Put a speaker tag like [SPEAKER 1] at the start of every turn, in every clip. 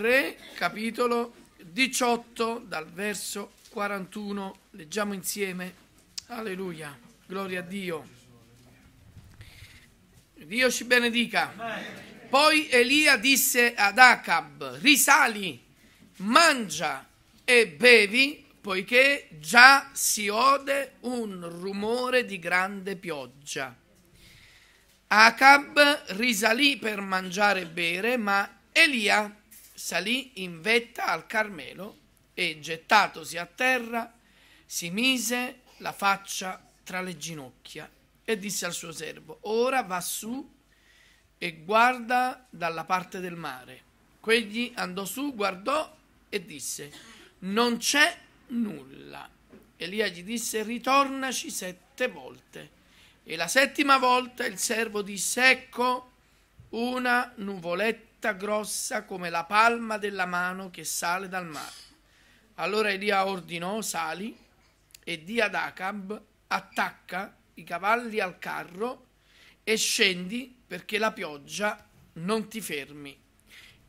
[SPEAKER 1] Re, capitolo 18, dal verso 41. Leggiamo insieme. Alleluia, gloria a Dio. Dio ci benedica. Poi Elia disse ad Acab, risali, mangia e bevi, poiché già si ode un rumore di grande pioggia. Acab risalì per mangiare e bere, ma Elia salì in vetta al Carmelo e, gettatosi a terra, si mise la faccia tra le ginocchia e disse al suo servo, ora va su e guarda dalla parte del mare. Quegli andò su, guardò e disse, non c'è nulla. Elia gli disse, ritornaci sette volte. E la settima volta il servo disse, ecco una nuvoletta fitta grossa come la palma della mano che sale dal mare. Allora Elia ordinò, sali, e di ad Acab, attacca i cavalli al carro e scendi perché la pioggia non ti fermi.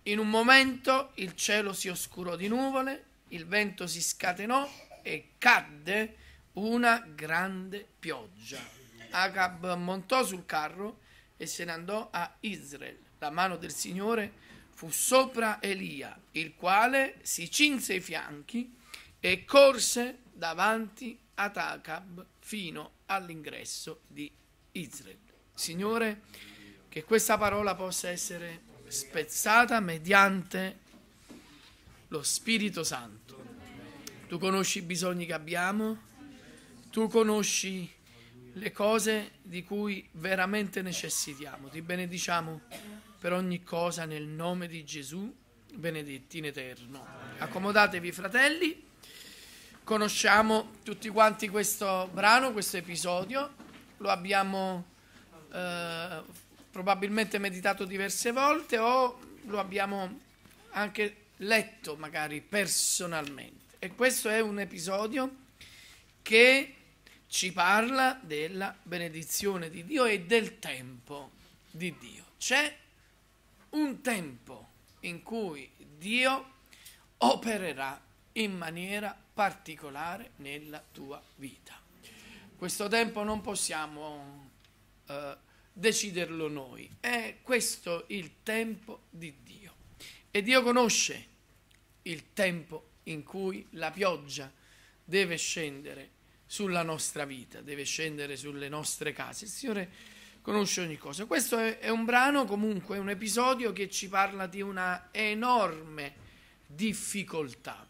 [SPEAKER 1] In un momento il cielo si oscurò di nuvole, il vento si scatenò e cadde una grande pioggia. Acab montò sul carro e se ne andò a Israele la mano del Signore fu sopra Elia, il quale si cinse i fianchi e corse davanti ad Acab fino all'ingresso di Israele. Signore, che questa parola possa essere spezzata mediante lo Spirito Santo. Tu conosci i bisogni che abbiamo, tu conosci le cose di cui veramente necessitiamo. Ti benediciamo per ogni cosa nel nome di Gesù, benedetti in eterno. Accomodatevi fratelli, conosciamo tutti quanti questo brano, questo episodio, lo abbiamo eh, probabilmente meditato diverse volte o lo abbiamo anche letto magari personalmente. E questo è un episodio che ci parla della benedizione di Dio e del tempo di Dio. C'è un tempo in cui Dio opererà in maniera particolare nella tua vita. Questo tempo non possiamo eh, deciderlo noi, è questo il tempo di Dio. E Dio conosce il tempo in cui la pioggia deve scendere sulla nostra vita, deve scendere sulle nostre case. Il Signore conosce ogni cosa. Questo è, un brano, comunque, un episodio che ci parla di una enorme difficoltà.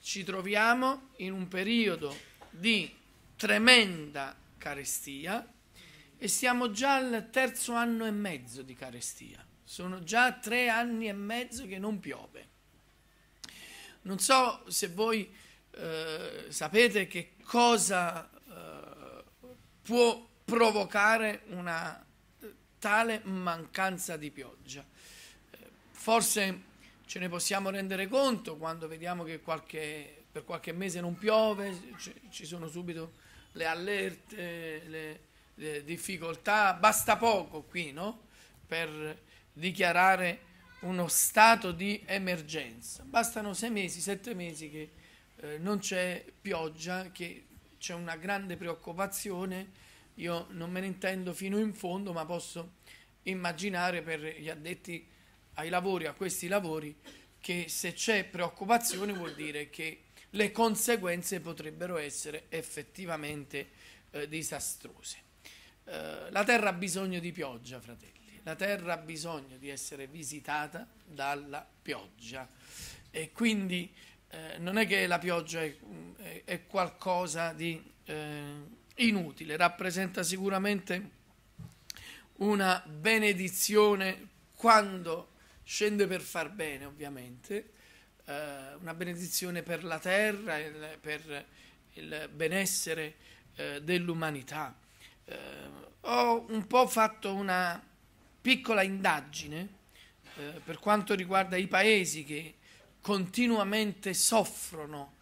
[SPEAKER 1] Ci troviamo in un periodo di tremenda carestia e siamo già al terzo anno e mezzo di carestia. Sono già tre anni e mezzo che non piove. Non so se voi eh, sapete che cosa eh, può provocare una eh, tale mancanza di pioggia. Eh, forse ce ne possiamo rendere conto quando vediamo che qualche, per qualche mese non piove, ci sono subito le allerte, le, le difficoltà, basta poco qui no? per dichiarare uno stato di emergenza. Bastano sei mesi, sette mesi che eh, non c'è pioggia, che c'è una grande preoccupazione io non me ne intendo fino in fondo, ma posso immaginare per gli addetti ai lavori, a questi lavori, che se c'è preoccupazione vuol dire che le conseguenze potrebbero essere effettivamente eh, disastrose. Eh, la terra ha bisogno di pioggia, fratelli. La terra ha bisogno di essere visitata dalla pioggia e quindi eh, non è che la pioggia è, è qualcosa di eh, inutile, rappresenta sicuramente una benedizione quando scende per far bene, ovviamente, eh, una benedizione per la terra, il, per il benessere eh, dell'umanità. Eh, ho un po' fatto una piccola indagine eh, per quanto riguarda i paesi che continuamente soffrono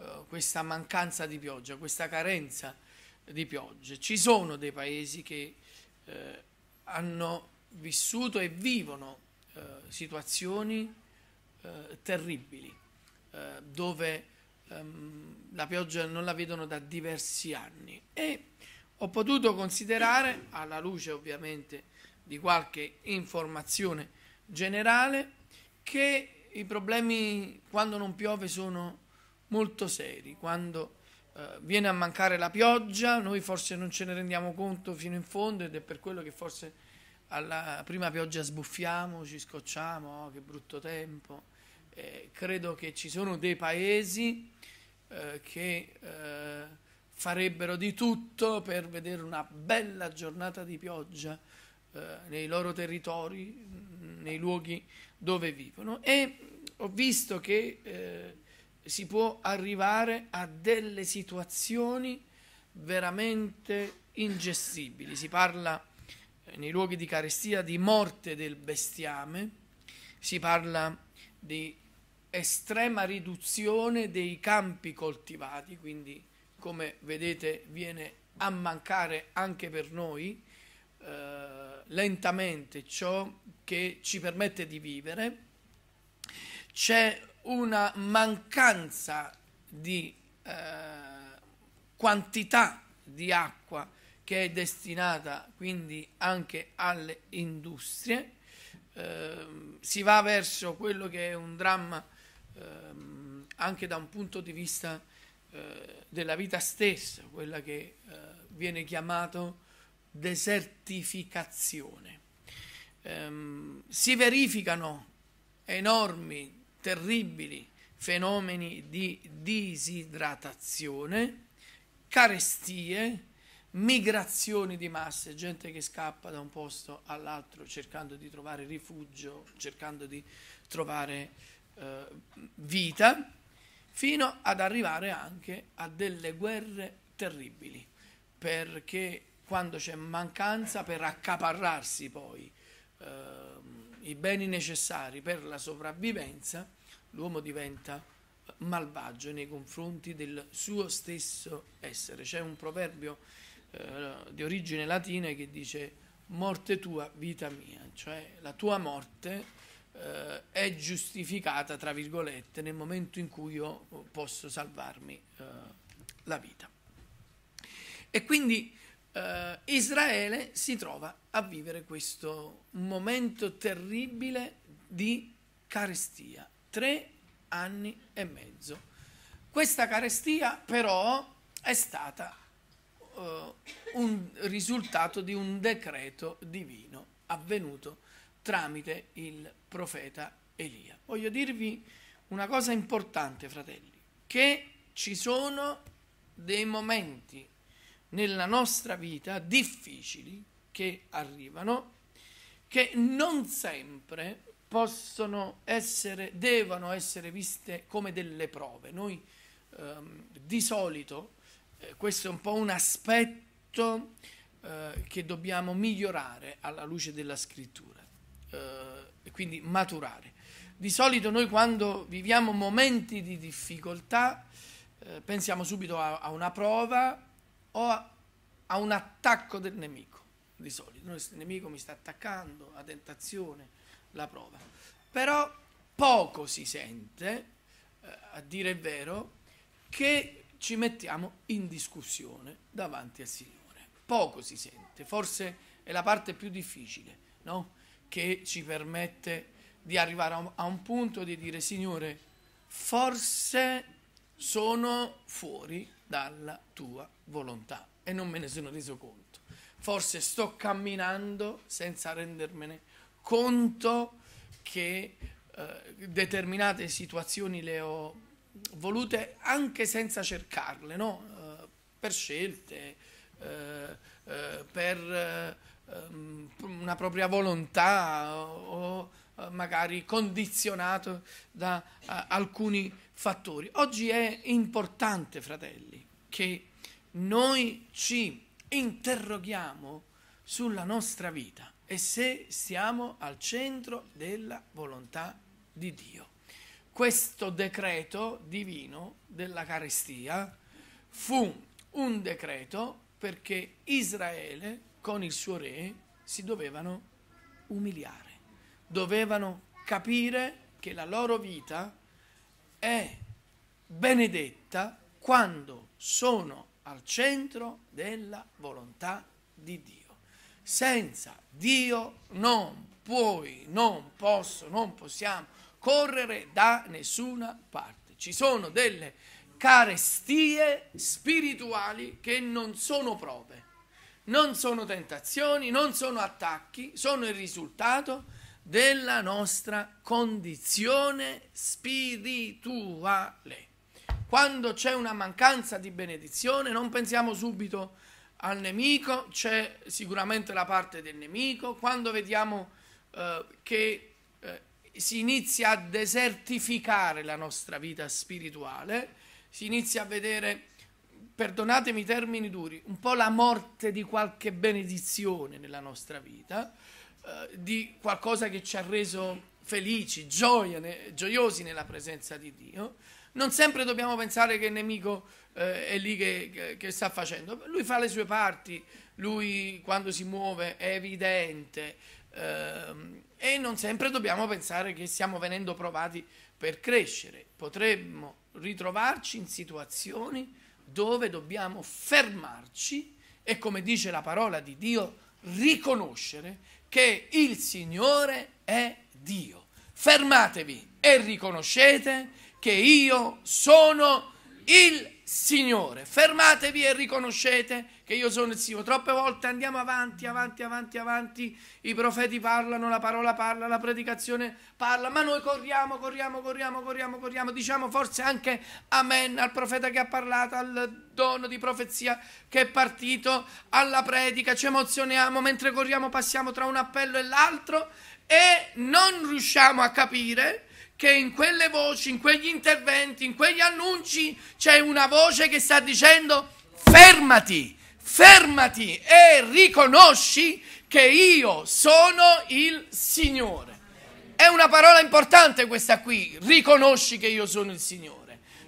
[SPEAKER 1] eh, questa mancanza di pioggia, questa carenza di piogge. Ci sono dei paesi che eh, hanno vissuto e vivono eh, situazioni eh, terribili, eh, dove ehm, la pioggia non la vedono da diversi anni. E ho potuto considerare, alla luce ovviamente di qualche informazione generale, che i problemi quando non piove sono molto seri, quando eh, viene a mancare la pioggia, noi forse non ce ne rendiamo conto fino in fondo ed è per quello che forse alla prima pioggia sbuffiamo, ci scocciamo, oh, che brutto tempo. Eh, credo che ci sono dei paesi eh, che eh, farebbero di tutto per vedere una bella giornata di pioggia eh, nei loro territori, nei luoghi dove vivono. E ho visto che si può arrivare a delle situazioni veramente ingestibili. Si parla eh, nei luoghi di carestia di morte del bestiame, si parla di estrema riduzione dei campi coltivati, quindi come vedete viene a mancare anche per noi eh, lentamente ciò che ci permette di vivere. C'è una mancanza di eh, quantità di acqua che è destinata quindi anche alle industrie, eh, si va verso quello che è un dramma eh, anche da un punto di vista eh, della vita stessa, quella che eh, viene chiamato desertificazione. Ehm, si verificano enormi terribili fenomeni di disidratazione, carestie, migrazioni di masse, gente che scappa da un posto all'altro cercando di trovare rifugio, cercando di trovare eh, vita, fino ad arrivare anche a delle guerre terribili, perché quando c'è mancanza per accaparrarsi poi eh, i beni necessari per la sopravvivenza, l'uomo diventa malvagio nei confronti del suo stesso essere. C'è un proverbio eh, di origine latina che dice morte tua, vita mia, cioè la tua morte eh, è giustificata, tra virgolette, nel momento in cui io posso salvarmi eh, la vita. E quindi eh, Israele si trova a vivere questo momento terribile di carestia, tre anni e mezzo. Questa carestia però è stata eh, un risultato di un decreto divino avvenuto tramite il profeta Elia. Voglio dirvi una cosa importante, fratelli, che ci sono dei momenti nella nostra vita difficili che arrivano, che non sempre possono essere, devono essere viste come delle prove. Noi ehm, di solito, eh, questo è un po' un aspetto eh, che dobbiamo migliorare alla luce della scrittura, eh, quindi maturare. Di solito noi quando viviamo momenti di difficoltà eh, pensiamo subito a, a una prova, o a, a un attacco del nemico, di solito. Il nemico mi sta attaccando, la tentazione, la prova. Però poco si sente, eh, a dire il vero, che ci mettiamo in discussione davanti al Signore. Poco si sente, forse è la parte più difficile, no? che ci permette di arrivare a un, a un punto di dire Signore, forse sono fuori dalla tua volontà e non me ne sono reso conto. Forse sto camminando senza rendermene conto che eh, determinate situazioni le ho volute anche senza cercarle, no? eh, per scelte, eh, eh per eh, ehm, una propria volontà o magari condizionato da eh, alcuni fattori. Oggi è importante, fratelli, che noi ci interroghiamo sulla nostra vita e se siamo al centro della volontà di Dio. Questo decreto divino della carestia fu un decreto perché Israele con il suo re si dovevano umiliare, dovevano capire che la loro vita è benedetta quando sono al centro della volontà di Dio. Senza Dio non puoi, non posso, non possiamo correre da nessuna parte. Ci sono delle carestie spirituali che non sono prove, non sono tentazioni, non sono attacchi, sono il risultato della nostra condizione spirituale. Quando c'è una mancanza di benedizione, non pensiamo subito al nemico, c'è sicuramente la parte del nemico. Quando vediamo eh, che eh, si inizia a desertificare la nostra vita spirituale, si inizia a vedere, perdonatemi i termini duri, un po' la morte di qualche benedizione nella nostra vita eh, di qualcosa che ci ha reso felici, gioia, ne, gioiosi nella presenza di Dio, non sempre dobbiamo pensare che il nemico eh, è lì che, che, che, sta facendo. Lui fa le sue parti, lui quando si muove è evidente ehm, e non sempre dobbiamo pensare che stiamo venendo provati per crescere. Potremmo ritrovarci in situazioni dove dobbiamo fermarci e come dice la parola di Dio riconoscere che il Signore è Dio. Fermatevi e riconoscete che io sono Dio il Signore. Fermatevi e riconoscete che io sono il Signore. Troppe volte andiamo avanti, avanti, avanti, avanti. I profeti parlano, la parola parla, la predicazione parla, ma noi corriamo, corriamo, corriamo, corriamo, corriamo. Diciamo forse anche amen al profeta che ha parlato, al dono di profezia che è partito, alla predica. Ci emozioniamo mentre corriamo, passiamo tra un appello e l'altro e non riusciamo a capire che in quelle voci, in quegli interventi, in quegli annunci c'è una voce che sta dicendo fermati, fermati e riconosci che io sono il Signore. È una parola importante questa qui, riconosci che io sono il Signore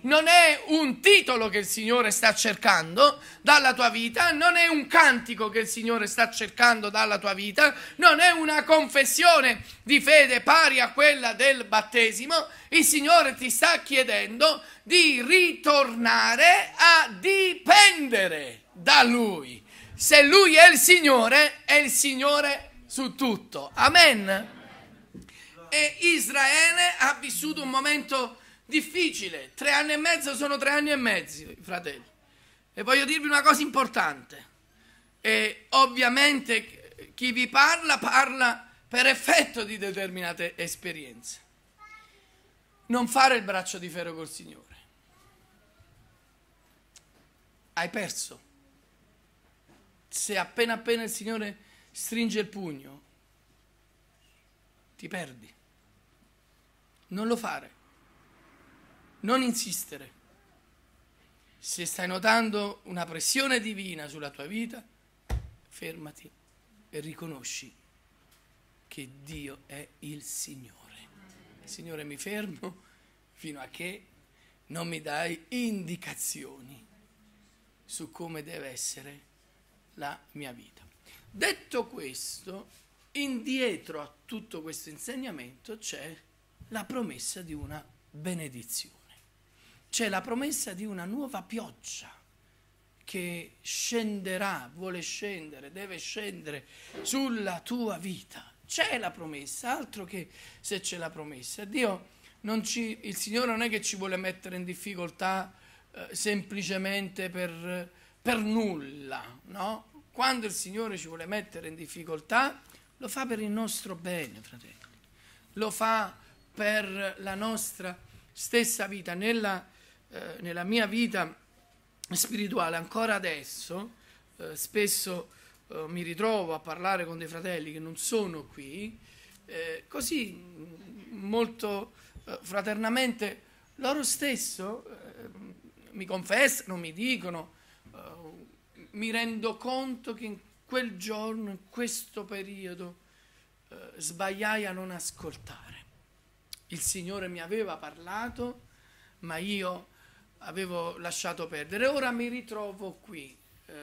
[SPEAKER 1] non è un titolo che il Signore sta cercando dalla tua vita, non è un cantico che il Signore sta cercando dalla tua vita, non è una confessione di fede pari a quella del battesimo, il Signore ti sta chiedendo di ritornare a dipendere da Lui. Se Lui è il Signore, è il Signore su tutto. Amen. E Israele ha vissuto un momento Difficile, tre anni e mezzo sono tre anni e mezzo, fratelli. E voglio dirvi una cosa importante. E ovviamente chi vi parla parla per effetto di determinate esperienze. Non fare il braccio di ferro col Signore. Hai perso. Se appena appena il Signore stringe il pugno, ti perdi. Non lo fare non insistere. Se stai notando una pressione divina sulla tua vita, fermati e riconosci che Dio è il Signore. Signore, mi fermo fino a che non mi dai indicazioni su come deve essere la mia vita. Detto questo, indietro a tutto questo insegnamento c'è la promessa di una benedizione c'è la promessa di una nuova pioggia che scenderà, vuole scendere, deve scendere sulla tua vita. C'è la promessa, altro che se c'è la promessa. Dio ci, il Signore non è che ci vuole mettere in difficoltà eh, semplicemente per, per nulla, no? Quando il Signore ci vuole mettere in difficoltà, lo fa per il nostro bene, fratelli. Lo fa per la nostra stessa vita. Nella eh, nella mia vita spirituale, ancora adesso, eh, spesso eh, mi ritrovo a parlare con dei fratelli che non sono qui, eh, così mm, molto eh, fraternamente loro stesso mi confessano, mi dicono, mi rendo conto che in quel giorno, in questo periodo, sbagliai a non ascoltare. Il Signore mi aveva parlato, ma io avevo lasciato perdere. Ora mi ritrovo qui, eh,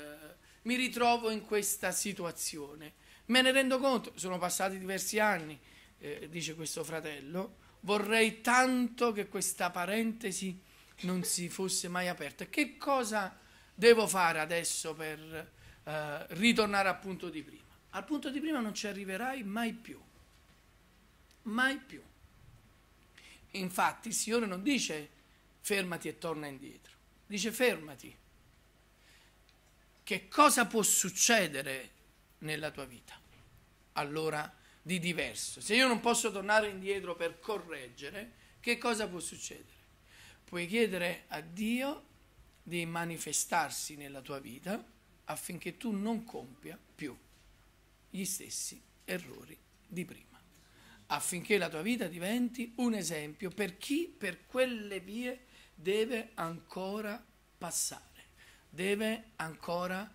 [SPEAKER 1] mi ritrovo in questa situazione. Me ne rendo conto, sono passati diversi anni, eh, dice questo fratello, vorrei tanto che questa parentesi non si fosse mai aperta. Che cosa devo fare adesso per eh, ritornare al punto di prima? Al punto di prima non ci arriverai mai più, mai più. Infatti il Signore non dice fermati e torna indietro. Dice fermati. Che cosa può succedere nella tua vita? Allora di diverso. Se io non posso tornare indietro per correggere, che cosa può succedere? Puoi chiedere a Dio di manifestarsi nella tua vita affinché tu non compia più gli stessi errori di prima, affinché la tua vita diventi un esempio per chi per quelle vie deve ancora passare, deve ancora,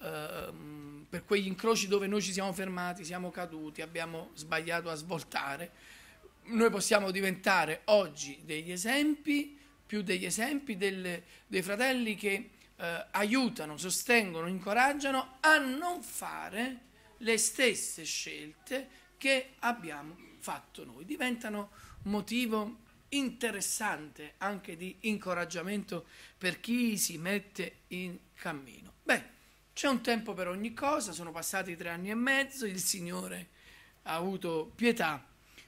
[SPEAKER 1] ehm, per quegli incroci dove noi ci siamo fermati, siamo caduti, abbiamo sbagliato a svoltare, noi possiamo diventare oggi degli esempi, più degli esempi delle, dei fratelli che eh, aiutano, sostengono, incoraggiano a non fare le stesse scelte che abbiamo fatto noi. Diventano motivo interessante anche di incoraggiamento per chi si mette in cammino. Beh, c'è un tempo per ogni cosa, sono passati tre anni e mezzo, il Signore ha avuto pietà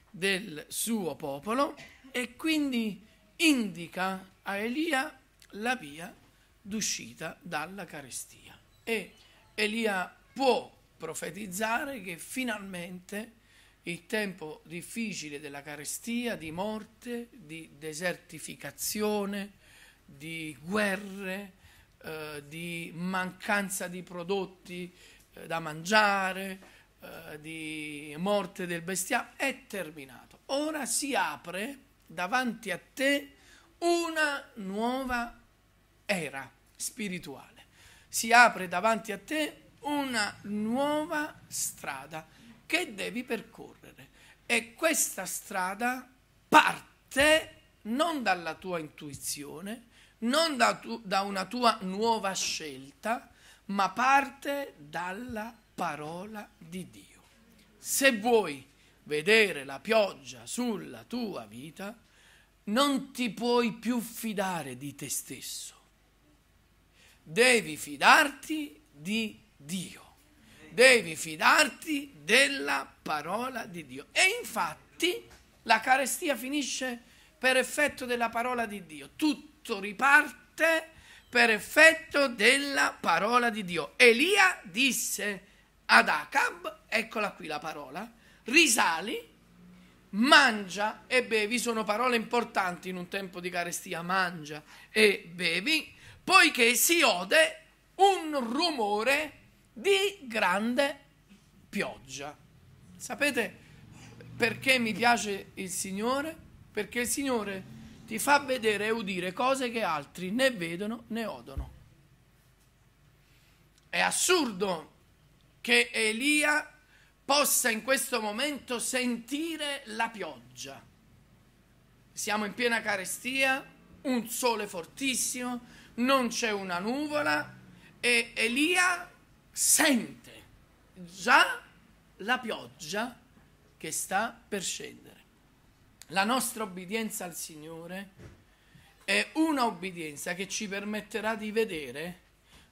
[SPEAKER 1] del suo popolo e quindi indica a Elia la via d'uscita dalla carestia. E Elia può profetizzare che finalmente il tempo difficile della carestia, di morte, di desertificazione, di guerre, eh, di mancanza di prodotti eh, da mangiare, eh, di morte del bestiame, è terminato. Ora si apre davanti a te una nuova era spirituale, si apre davanti a te una nuova strada che devi percorrere. E questa strada parte non dalla tua intuizione, non da, tu, da una tua nuova scelta, ma parte dalla parola di Dio. Se vuoi vedere la pioggia sulla tua vita, non ti puoi più fidare di te stesso. Devi fidarti di Dio devi fidarti della parola di Dio. E infatti la carestia finisce per effetto della parola di Dio. Tutto riparte per effetto della parola di Dio. Elia disse ad Acab, eccola qui la parola, risali, mangia e bevi, sono parole importanti in un tempo di carestia, mangia e bevi, poiché si ode un rumore di grande pioggia. Sapete perché mi piace il Signore? Perché il Signore ti fa vedere e udire cose che altri né vedono né odono. È assurdo che Elia possa in questo momento sentire la pioggia. Siamo in piena carestia, un sole fortissimo, non c'è una nuvola e Elia sente già la pioggia che sta per scendere. La nostra obbedienza al Signore è una obbedienza che ci permetterà di vedere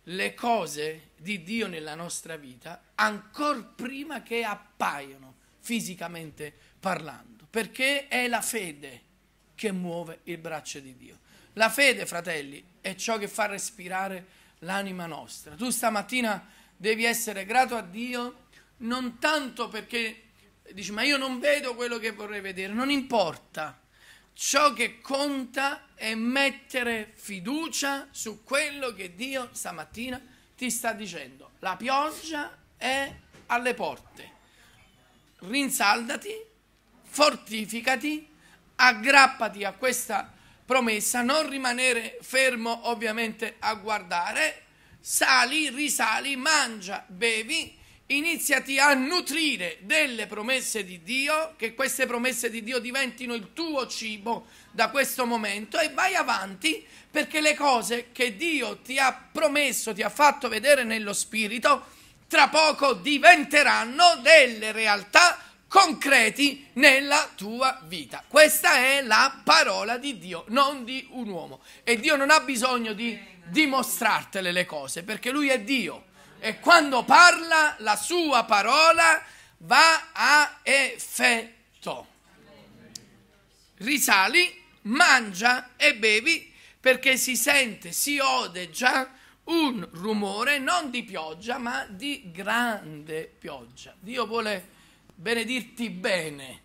[SPEAKER 1] le cose di Dio nella nostra vita ancora prima che appaiano fisicamente parlando, perché è la fede che muove il braccio di Dio. La fede, fratelli, è ciò che fa respirare l'anima nostra. Tu stamattina devi essere grato a Dio non tanto perché dici ma io non vedo quello che vorrei vedere, non importa. Ciò che conta è mettere fiducia su quello che Dio stamattina ti sta dicendo. La pioggia è alle porte. Rinsaldati, fortificati, aggrappati a questa promessa, non rimanere fermo ovviamente a guardare, sali, risali, mangia, bevi, iniziati a nutrire delle promesse di Dio, che queste promesse di Dio diventino il tuo cibo da questo momento e vai avanti perché le cose che Dio ti ha promesso, ti ha fatto vedere nello spirito, tra poco diventeranno delle realtà concreti nella tua vita. Questa è la parola di Dio, non di un uomo. E Dio non ha bisogno di dimostrartele le cose, perché lui è Dio e quando parla la sua parola va a effetto. Risali, mangia e bevi perché si sente, si ode già un rumore non di pioggia ma di grande pioggia. Dio vuole benedirti bene.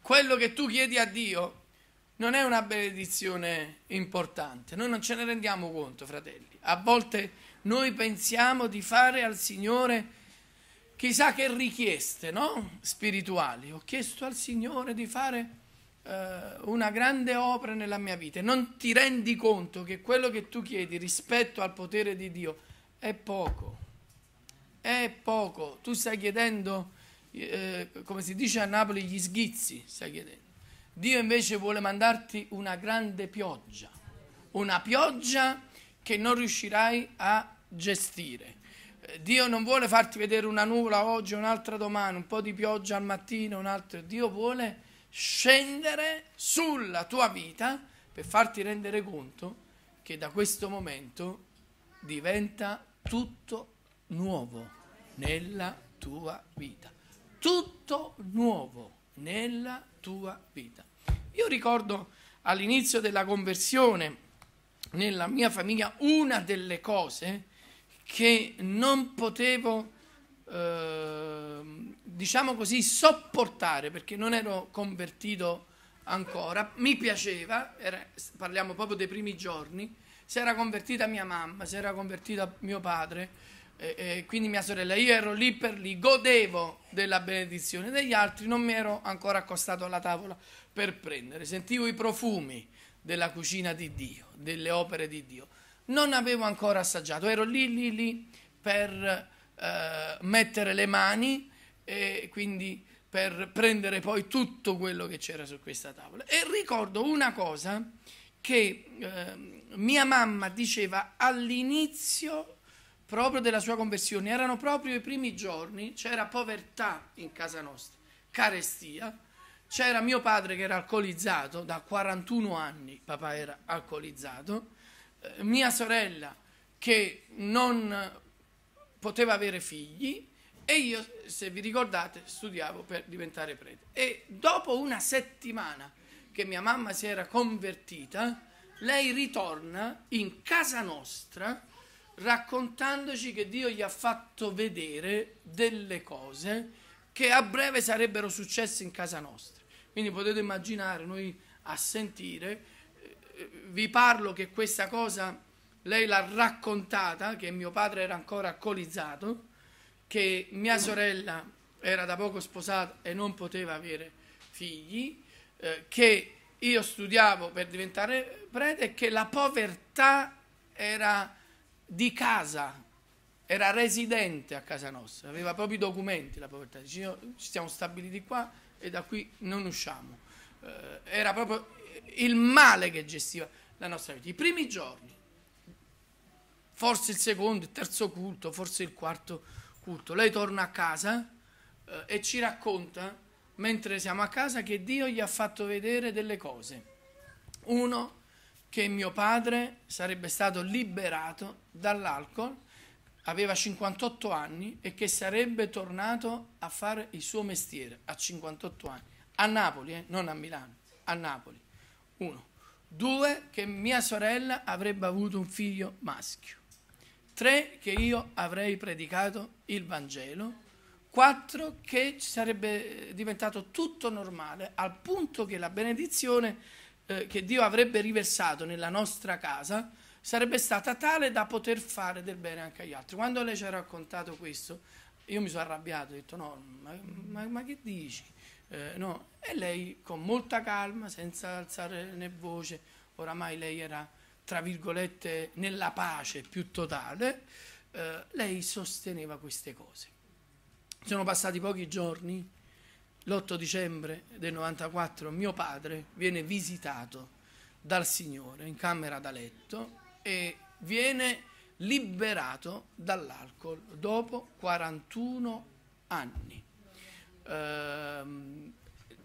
[SPEAKER 1] Quello che tu chiedi a Dio non è una benedizione importante, noi non ce ne rendiamo conto, fratelli. A volte noi pensiamo di fare al Signore chissà che richieste no? spirituali. Ho chiesto al Signore di fare eh, una grande opera nella mia vita e non ti rendi conto che quello che tu chiedi rispetto al potere di Dio è poco. È poco. Tu stai chiedendo, eh, come si dice a Napoli, gli sghizzi. stai chiedendo. Dio invece vuole mandarti una grande pioggia, una pioggia che non riuscirai a gestire. Eh, Dio non vuole farti vedere una nuvola oggi, un'altra domani, un po' di pioggia al mattino, un'altra. Dio vuole scendere sulla tua vita per farti rendere conto che da questo momento diventa tutto nuovo nella tua vita. Tutto nuovo nella tua vita tua vita. Io ricordo all'inizio della conversione nella mia famiglia una delle cose che non potevo, eh, diciamo così, sopportare perché non ero convertito ancora. Mi piaceva, era, parliamo proprio dei primi giorni, si era convertita mia mamma, si era convertita mio padre e, e quindi mia sorella, io ero lì per lì, godevo della benedizione degli altri, non mi ero ancora accostato alla tavola per prendere, sentivo i profumi della cucina di Dio, delle opere di Dio. Non avevo ancora assaggiato, ero lì, lì, lì per eh, mettere le mani e quindi per prendere poi tutto quello che c'era su questa tavola. E ricordo una cosa che eh, mia mamma diceva all'inizio proprio della sua conversione, erano proprio i primi giorni, c'era povertà in casa nostra, carestia, c'era mio padre che era alcolizzato, da 41 anni papà era alcolizzato, eh, mia sorella che non poteva avere figli e io, se vi ricordate, studiavo per diventare prete. E dopo una settimana che mia mamma si era convertita, lei ritorna in casa nostra raccontandoci che Dio gli ha fatto vedere delle cose che a breve sarebbero successe in casa nostra. Quindi potete immaginare, noi a sentire, eh, vi parlo che questa cosa lei l'ha raccontata, che mio padre era ancora alcolizzato, che mia sorella era da poco sposata e non poteva avere figli, eh, che io studiavo per diventare prete e che la povertà era di casa, era residente a casa nostra, aveva proprio i documenti la povertà, ci siamo stabiliti qua e da qui non usciamo. Eh, era proprio il male che gestiva la nostra vita. I primi giorni, forse il secondo, il terzo culto, forse il quarto culto, lei torna a casa eh, e ci racconta, mentre siamo a casa, che Dio gli ha fatto vedere delle cose. Uno, che mio padre sarebbe stato liberato dall'alcol, aveva 58 anni e che sarebbe tornato a fare il suo mestiere a 58 anni, a Napoli, eh? non a Milano, a Napoli. Uno. Due, che mia sorella avrebbe avuto un figlio maschio. Tre, che io avrei predicato il Vangelo. Quattro, che sarebbe eh, diventato tutto normale, al punto che la benedizione eh, che Dio avrebbe riversato nella nostra casa sarebbe stata tale da poter fare del bene anche agli altri. Quando lei ci ha raccontato questo, io mi sono arrabbiato, ho detto no, ma, ma, ma che dici? Eh, no. E lei con molta calma, senza alzare né voce, oramai lei era tra virgolette nella pace più totale, eh, lei sosteneva queste cose. Sono passati pochi giorni l'8 dicembre del 94 mio padre viene visitato dal Signore in camera da letto e viene liberato dall'alcol dopo 41 anni. Ehm,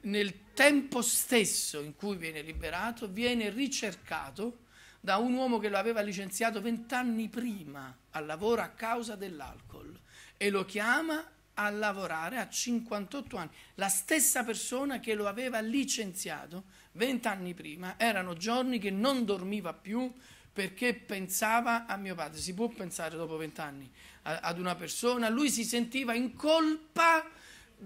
[SPEAKER 1] nel tempo stesso in cui viene liberato, viene ricercato da un uomo che lo aveva licenziato vent'anni prima al lavoro a causa dell'alcol e lo chiama a lavorare a 58 anni. La stessa persona che lo aveva licenziato 20 anni prima, erano giorni che non dormiva più perché pensava a mio padre. Si può pensare dopo 20 anni ad una persona, lui si sentiva in colpa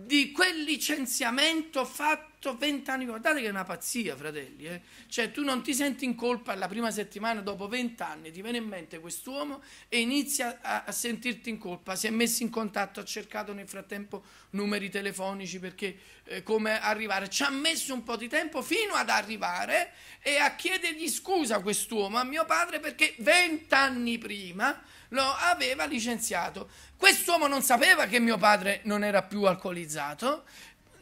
[SPEAKER 1] di quel licenziamento fatto vent'anni fa. Guardate che è una pazzia, fratelli. Eh? Cioè, tu non ti senti in colpa la prima settimana, dopo vent'anni, ti viene in mente quest'uomo e inizia a, a, sentirti in colpa. Si è messo in contatto, ha cercato nel frattempo numeri telefonici perché eh, come arrivare. Ci ha messo un po' di tempo fino ad arrivare e a chiedergli scusa a quest'uomo, a mio padre, perché vent'anni prima lo aveva licenziato. Quest'uomo non sapeva che mio padre non era più alcolizzato,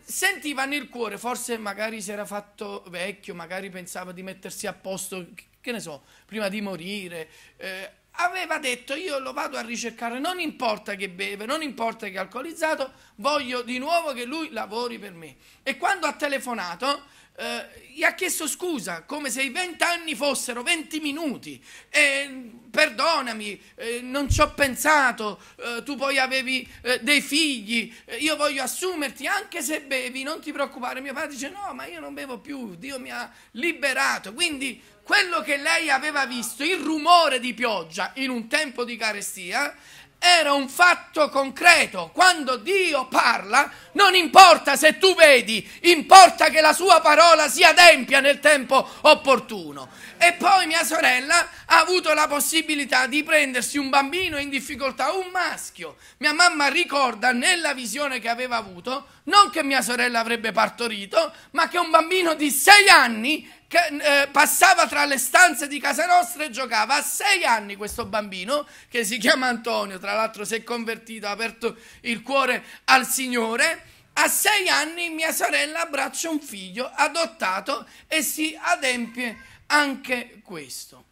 [SPEAKER 1] sentiva nel cuore, forse magari si era fatto vecchio, magari pensava di mettersi a posto, che ne so, prima di morire. Eh, aveva detto io lo vado a ricercare, non importa che beve, non importa che è alcolizzato, voglio di nuovo che lui lavori per me. E quando ha telefonato eh, gli ha chiesto scusa come se i vent'anni fossero venti minuti. E, eh, perdonami, eh, non ci ho pensato, eh, tu poi avevi eh, dei figli, io voglio assumerti anche se bevi, non ti preoccupare. Mio padre dice no, ma io non bevo più, Dio mi ha liberato. Quindi quello che lei aveva visto, il rumore di pioggia in un tempo di carestia, era un fatto concreto. Quando Dio parla, non importa se tu vedi, importa che la sua parola si adempia nel tempo opportuno. E poi mia sorella ha avuto la possibilità di prendersi un bambino in difficoltà, un maschio. Mia mamma ricorda nella visione che aveva avuto, non che mia sorella avrebbe partorito, ma che un bambino di sei anni che, eh, passava tra le stanze di casa nostra e giocava. A sei anni questo bambino, che si chiama Antonio, tra l'altro si è convertito, ha aperto il cuore al Signore, a sei anni mia sorella abbraccia un figlio adottato e si adempie anche questo.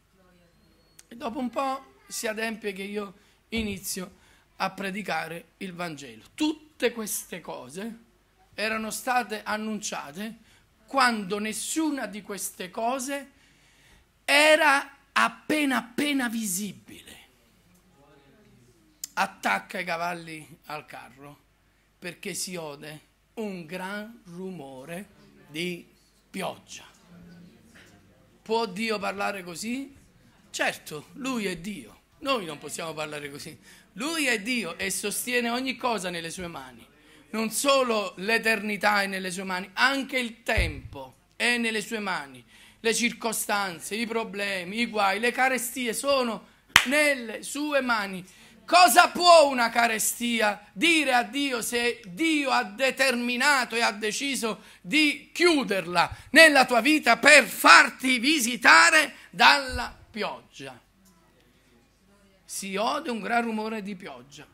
[SPEAKER 1] E dopo un po' si adempie che io inizio a predicare il Vangelo. Tutte queste cose erano state annunciate quando nessuna di queste cose era appena appena visibile. Attacca i cavalli al carro perché si ode un gran rumore di pioggia. Può Dio parlare così? Certo, Lui è Dio. Noi non possiamo parlare così. Lui è Dio e sostiene ogni cosa nelle sue mani non solo l'eternità è nelle sue mani, anche il tempo è nelle sue mani, le circostanze, i problemi, i guai, le carestie sono nelle sue mani. Cosa può una carestia dire a Dio se Dio ha determinato e ha deciso di chiuderla nella tua vita per farti visitare dalla pioggia? Si ode un gran rumore di pioggia.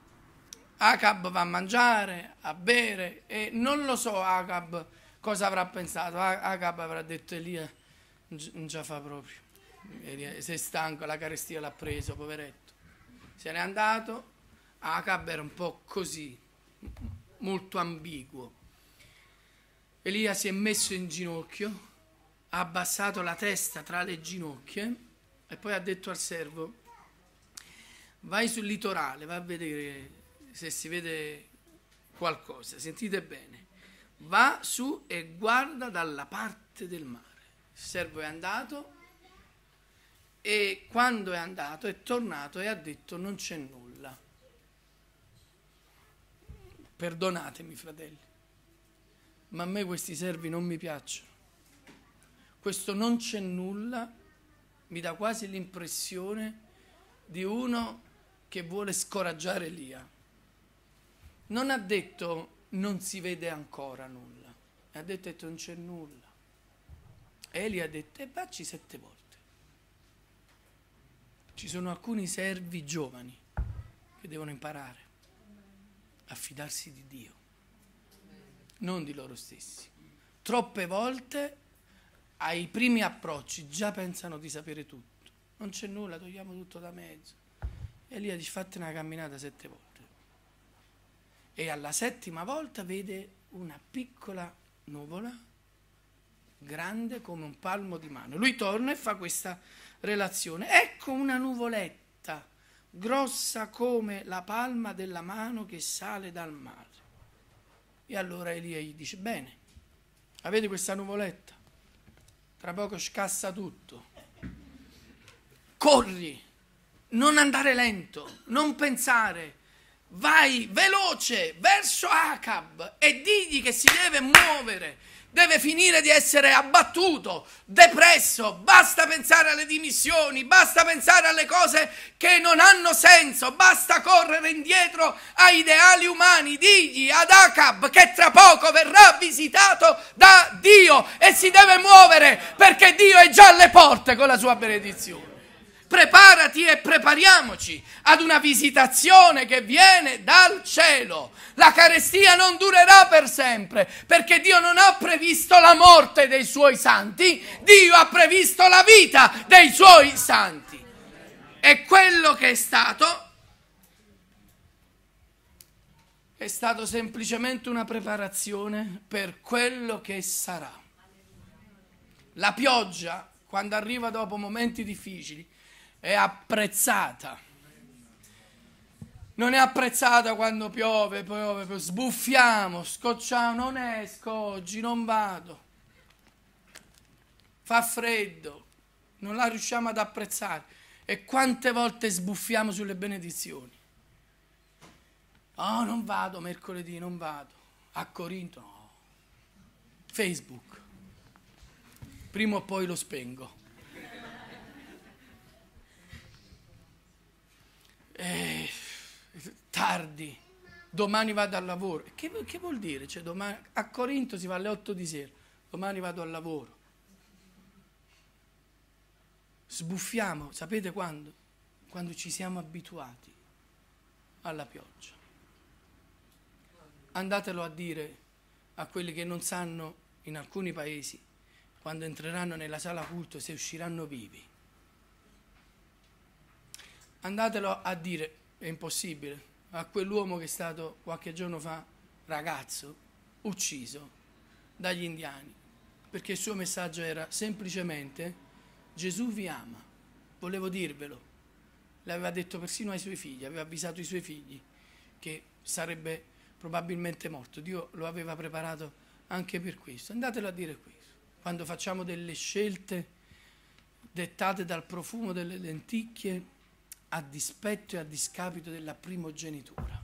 [SPEAKER 1] Acab va a mangiare, a bere e non lo so Acab cosa avrà pensato. Acab avrà detto Elia non ce fa proprio, sei stanco, la carestia l'ha preso, poveretto. Se n'è andato, Acab era un po' così, molto ambiguo. Elia si è messo in ginocchio, ha abbassato la testa tra le ginocchia e poi ha detto al servo vai sul litorale, va a vedere se si vede qualcosa, sentite bene, va su e guarda dalla parte del mare. Il servo è andato e quando è andato è tornato e ha detto non c'è nulla. Perdonatemi fratelli, ma a me questi servi non mi piacciono. Questo non c'è nulla mi dà quasi l'impressione di uno che vuole scoraggiare Elia non ha detto non si vede ancora nulla, ha detto non c'è nulla. Eli ha detto e baci sette volte. Ci sono alcuni servi giovani che devono imparare a fidarsi di Dio, non di loro stessi. Troppe volte ai primi approcci già pensano di sapere tutto. Non c'è nulla, togliamo tutto da mezzo. E lì ha fatto una camminata sette volte e alla settima volta vede una piccola nuvola grande come un palmo di mano. Lui torna e fa questa relazione. Ecco una nuvoletta grossa come la palma della mano che sale dal mare. E allora Elia gli dice, bene, avete questa nuvoletta? Tra poco scassa tutto. Corri, non andare lento, non pensare vai veloce verso Acab e digli che si deve muovere, deve finire di essere abbattuto, depresso, basta pensare alle dimissioni, basta pensare alle cose che non hanno senso, basta correre indietro ai ideali umani, digli ad Acab che tra poco verrà visitato da Dio e si deve muovere perché Dio è già alle porte con la sua benedizione preparati e prepariamoci ad una visitazione che viene dal cielo. La carestia non durerà per sempre, perché Dio non ha previsto la morte dei suoi santi, Dio ha previsto la vita dei suoi santi. E quello che è stato è stato semplicemente una preparazione per quello che sarà. La pioggia, quando arriva dopo momenti difficili, è apprezzata. Non è apprezzata quando piove, piove, piove sbuffiamo, scocciamo, non esco oggi, non vado. Fa freddo, non la riusciamo ad apprezzare. E quante volte sbuffiamo sulle benedizioni? Oh, non vado mercoledì, non vado. A Corinto no. Facebook. Prima o poi lo spengo. eh, tardi, domani vado al lavoro. Che, che vuol dire? Cioè, domani, a Corinto si va alle 8 di sera, domani vado al lavoro. Sbuffiamo, sapete quando? Quando ci siamo abituati alla pioggia. Andatelo a dire a quelli che non sanno in alcuni paesi, quando entreranno nella sala culto, se usciranno vivi andatelo a dire, è impossibile, a quell'uomo che è stato qualche giorno fa ragazzo, ucciso dagli indiani, perché il suo messaggio era semplicemente Gesù vi ama, volevo dirvelo, l'aveva detto persino ai suoi figli, aveva avvisato i suoi figli che sarebbe probabilmente morto, Dio lo aveva preparato anche per questo, andatelo a dire questo, quando facciamo delle scelte dettate dal profumo delle lenticchie, a dispetto e a discapito della primogenitura.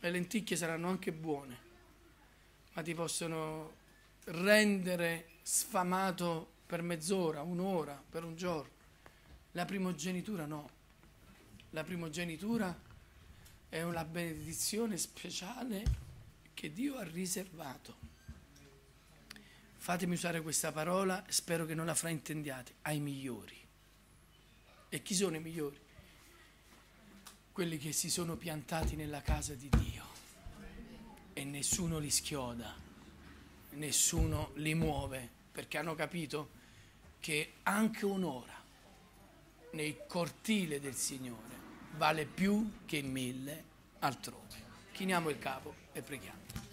[SPEAKER 1] Le lenticchie saranno anche buone, ma ti possono rendere sfamato per mezz'ora, un'ora, per un giorno. La primogenitura no. La primogenitura è una benedizione speciale che Dio ha riservato. Fatemi usare questa parola, spero che non la fraintendiate, ai migliori. E chi sono i migliori? Quelli che si sono piantati nella casa di Dio e nessuno li schioda, nessuno li muove, perché hanno capito che anche un'ora nel cortile del Signore vale più che mille altrove. Chiniamo il capo e preghiamo.